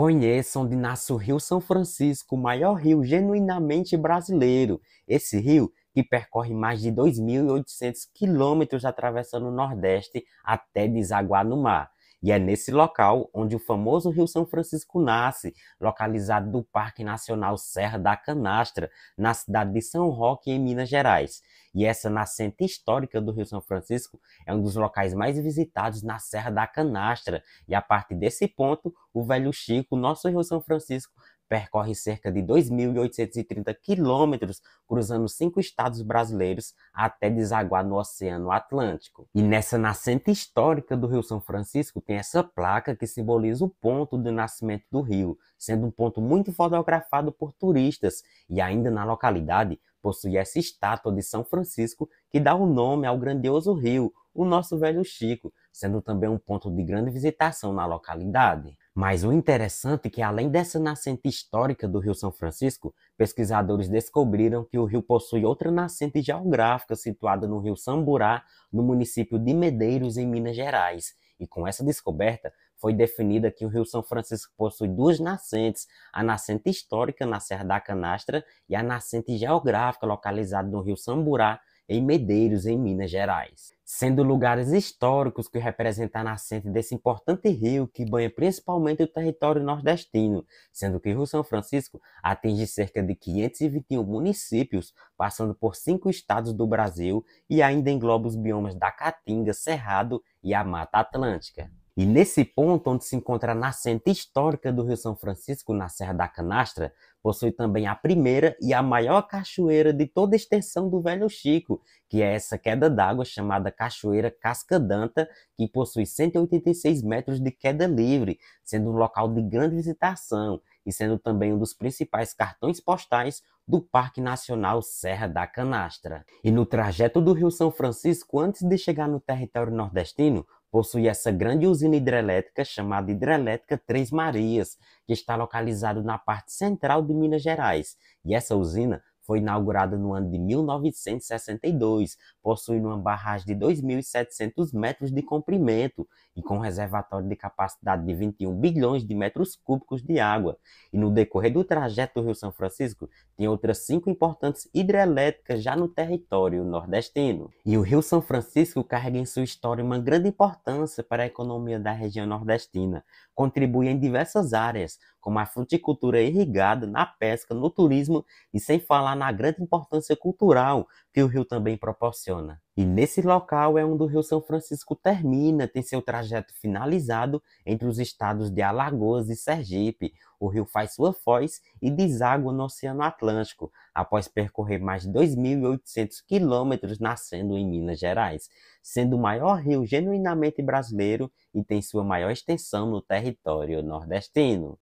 Conheçam onde nasce o Rio São Francisco, o maior rio genuinamente brasileiro. Esse rio que percorre mais de 2.800 quilômetros atravessando o Nordeste até desaguar no mar. E é nesse local onde o famoso Rio São Francisco nasce, localizado do Parque Nacional Serra da Canastra, na cidade de São Roque, em Minas Gerais. E essa nascente histórica do Rio São Francisco é um dos locais mais visitados na Serra da Canastra. E a partir desse ponto, o velho Chico, nosso Rio São Francisco, percorre cerca de 2.830 quilômetros, cruzando cinco estados brasileiros até desaguar no Oceano Atlântico. E nessa nascente histórica do Rio São Francisco tem essa placa que simboliza o ponto de nascimento do rio, sendo um ponto muito fotografado por turistas, e ainda na localidade possui essa estátua de São Francisco que dá o nome ao grandioso rio, o nosso velho Chico, sendo também um ponto de grande visitação na localidade. Mas o interessante é que, além dessa nascente histórica do Rio São Francisco, pesquisadores descobriram que o rio possui outra nascente geográfica situada no Rio Samburá, no município de Medeiros, em Minas Gerais. E com essa descoberta, foi definida que o Rio São Francisco possui duas nascentes, a nascente histórica na Serra da Canastra e a nascente geográfica localizada no Rio Samburá, em Medeiros, em Minas Gerais, sendo lugares históricos que representam a nascente desse importante rio que banha principalmente o território nordestino, sendo que o Rio São Francisco atinge cerca de 521 municípios, passando por cinco estados do Brasil e ainda engloba os biomas da Caatinga, Cerrado e a Mata Atlântica. E nesse ponto, onde se encontra a nascente histórica do Rio São Francisco, na Serra da Canastra, possui também a primeira e a maior cachoeira de toda a extensão do Velho Chico, que é essa queda d'água chamada Cachoeira Cascadanta, que possui 186 metros de queda livre, sendo um local de grande visitação e sendo também um dos principais cartões postais do Parque Nacional Serra da Canastra. E no trajeto do Rio São Francisco, antes de chegar no território nordestino, possui essa grande usina hidrelétrica chamada Hidrelétrica Três Marias, que está localizada na parte central de Minas Gerais. E essa usina foi inaugurada no ano de 1962, possuindo uma barragem de 2.700 metros de comprimento e com um reservatório de capacidade de 21 bilhões de metros cúbicos de água. E no decorrer do trajeto do Rio São Francisco, tem outras cinco importantes hidrelétricas já no território nordestino. E o Rio São Francisco carrega em sua história uma grande importância para a economia da região nordestina, contribui em diversas áreas, como a fruticultura é irrigada, na pesca, no turismo e sem falar na grande importância cultural que o rio também proporciona. E nesse local é onde o Rio São Francisco termina, tem seu trajeto finalizado entre os estados de Alagoas e Sergipe. O rio faz sua foz e deságua no Oceano Atlântico, após percorrer mais de 2.800 quilômetros nascendo em Minas Gerais, sendo o maior rio genuinamente brasileiro e tem sua maior extensão no território nordestino.